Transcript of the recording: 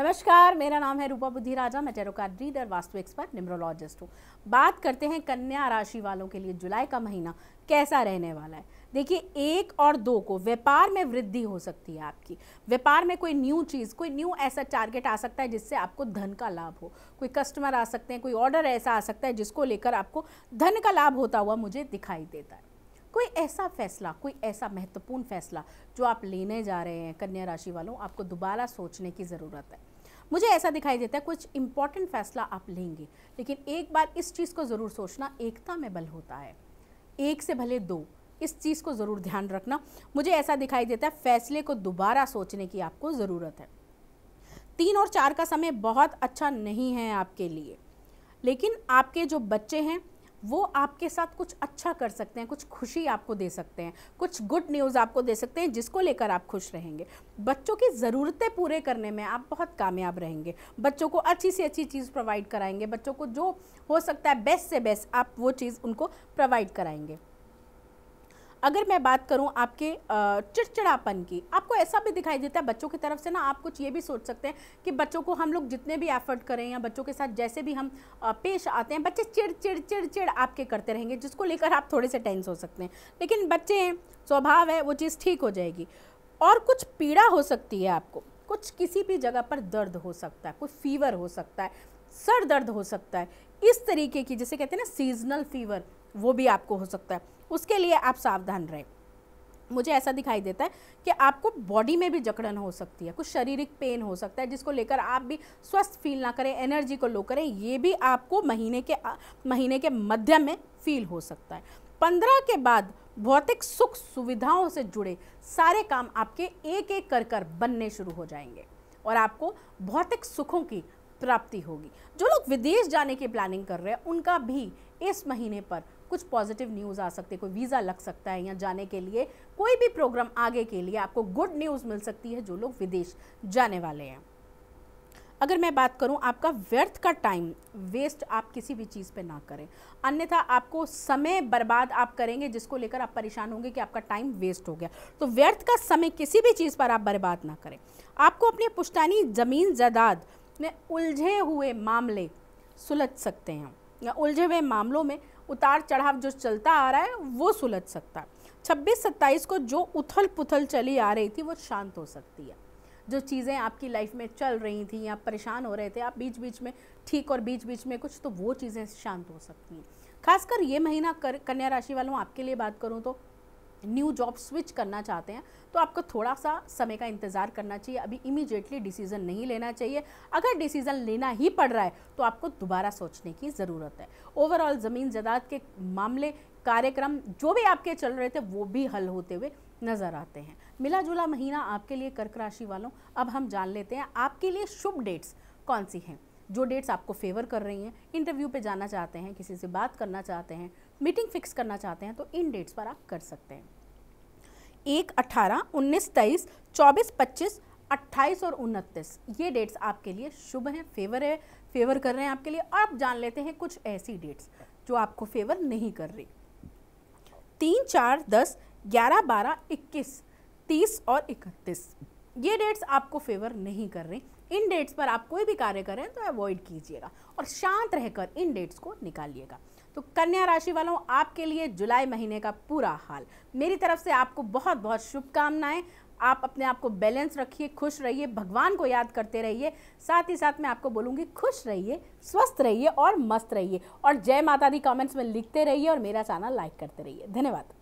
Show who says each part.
Speaker 1: नमस्कार मेरा नाम है रूपा बुद्धि राजा मैं tarot card reader vastu expert numerologist हूँ बात करते हैं कन्या राशि वालों के लिए जुलाई का महीना कैसा रहने वाला है देखिए एक और दो को व्यापार में वृद्धि हो सकती है आपकी व्यापार में कोई न्यू चीज़ कोई न्यू ऐसा टारगेट आ सकता है जिससे आपको धन का लाभ हो कोई कस्टमर आ सकते हैं कोई ऑर्डर ऐसा आ सकता है जिसको लेकर आपको धन का लाभ होता हुआ मुझे दिखाई देता है कोई ऐसा फैसला कोई ऐसा महत्वपूर्ण फैसला जो आप लेने जा रहे हैं कन्या राशि वालों आपको दोबारा सोचने की ज़रूरत है मुझे ऐसा दिखाई देता है कुछ इंपॉर्टेंट फैसला आप लेंगे लेकिन एक बार इस चीज़ को ज़रूर सोचना एकता में बल होता है एक से भले दो इस चीज़ को ज़रूर ध्यान रखना मुझे ऐसा दिखाई देता है फैसले को दोबारा सोचने की आपको ज़रूरत है तीन और चार का समय बहुत अच्छा नहीं है आपके लिए लेकिन आपके जो बच्चे हैं वो आपके साथ कुछ अच्छा कर सकते हैं कुछ खुशी आपको दे सकते हैं कुछ गुड न्यूज़ आपको दे सकते हैं जिसको लेकर आप खुश रहेंगे बच्चों की ज़रूरतें पूरे करने में आप बहुत कामयाब रहेंगे बच्चों को अच्छी से अच्छी चीज़ प्रोवाइड कराएंगे बच्चों को जो हो सकता है बेस्ट से बेस्ट आप वो चीज़ उनको प्रोवाइड कराएंगे अगर मैं बात करूं आपके चिड़चिड़ापन की आपको ऐसा भी दिखाई देता है बच्चों की तरफ से ना आप कुछ ये भी सोच सकते हैं कि बच्चों को हम लोग जितने भी एफर्ट करें या बच्चों के साथ जैसे भी हम पेश आते हैं बच्चे चिड़ चिड़ चिड़ चिड़ आपके करते रहेंगे जिसको लेकर आप थोड़े से टेंस हो सकते हैं लेकिन बच्चे हैं स्वभाव है वो चीज़ ठीक हो जाएगी और कुछ पीड़ा हो सकती है आपको कुछ किसी भी जगह पर दर्द हो सकता है कुछ फीवर हो सकता है सर दर्द हो सकता है इस तरीके की जैसे कहते हैं ना सीजनल फीवर वो भी आपको हो सकता है उसके लिए आप सावधान रहें मुझे ऐसा दिखाई देता है कि आपको बॉडी में भी जकड़न हो सकती है कुछ शारीरिक पेन हो सकता है जिसको लेकर आप भी स्वस्थ फील ना करें एनर्जी को लो करें ये भी आपको महीने के महीने के मध्य में फील हो सकता है पंद्रह के बाद भौतिक सुख सुविधाओं से जुड़े सारे काम आपके एक एक कर कर बनने शुरू हो जाएंगे और आपको भौतिक सुखों की प्राप्ति होगी जो लोग विदेश जाने की प्लानिंग कर रहे हैं उनका भी इस महीने पर कुछ पॉजिटिव न्यूज़ आ सकते हैं कोई वीज़ा लग सकता है या जाने के लिए कोई भी प्रोग्राम आगे के लिए आपको गुड न्यूज़ मिल सकती है जो लोग विदेश जाने वाले हैं अगर मैं बात करूं आपका व्यर्थ का टाइम वेस्ट आप किसी भी चीज़ पे ना करें अन्यथा आपको समय बर्बाद आप करेंगे जिसको लेकर आप परेशान होंगे कि आपका टाइम वेस्ट हो गया तो व्यर्थ का समय किसी भी चीज़ पर आप बर्बाद ना करें आपको अपनी पुश्तानी ज़मीन जायदाद अपने उलझे हुए मामले सुलझ सकते हैं या उलझे हुए मामलों में उतार चढ़ाव जो चलता आ रहा है वो सुलझ सकता है छब्बीस सत्ताईस को जो उथल पुथल चली आ रही थी वो शांत हो सकती है जो चीज़ें आपकी लाइफ में चल रही थी या परेशान हो रहे थे आप बीच बीच में ठीक और बीच बीच में कुछ तो वो चीज़ें शांत हो सकती हैं खासकर ये महीना कर कन्या राशि वालों आपके लिए बात करूँ तो न्यू जॉब स्विच करना चाहते हैं तो आपको थोड़ा सा समय का इंतज़ार करना चाहिए अभी इमीजिएटली डिसीज़न नहीं लेना चाहिए अगर डिसीज़न लेना ही पड़ रहा है तो आपको दोबारा सोचने की ज़रूरत है ओवरऑल ज़मीन जदाद के मामले कार्यक्रम जो भी आपके चल रहे थे वो भी हल होते हुए नज़र आते हैं मिला जुला महीना आपके लिए कर्क राशि वालों अब हम जान लेते हैं आपके लिए शुभ डेट्स कौन सी हैं जो डेट्स आपको फेवर कर रही हैं इंटरव्यू पे जाना चाहते हैं किसी से बात करना चाहते हैं मीटिंग फिक्स करना चाहते हैं तो इन डेट्स पर आप कर सकते हैं एक अट्ठारह उन्नीस तेईस चौबीस पच्चीस अट्ठाईस और उनतीस ये डेट्स आपके लिए शुभ हैं फेवर है फेवर कर रहे हैं आपके लिए आप जान लेते हैं कुछ ऐसी डेट्स जो आपको फेवर नहीं कर रही तीन चार दस ग्यारह बारह इक्कीस तीस और इकतीस ये डेट्स आपको फेवर नहीं कर रही इन डेट्स पर आप कोई भी कार्य करें तो अवॉइड कीजिएगा और शांत रहकर इन डेट्स को निकालिएगा तो कन्या राशि वालों आपके लिए जुलाई महीने का पूरा हाल मेरी तरफ से आपको बहुत बहुत शुभकामनाएं आप अपने आप को बैलेंस रखिए खुश रहिए भगवान को याद करते रहिए साथ ही साथ मैं आपको बोलूँगी खुश रहिए स्वस्थ रहिए और मस्त रहिए और जय माता दी कमेंट्स में लिखते रहिए और मेरा चैनल लाइक करते रहिए धन्यवाद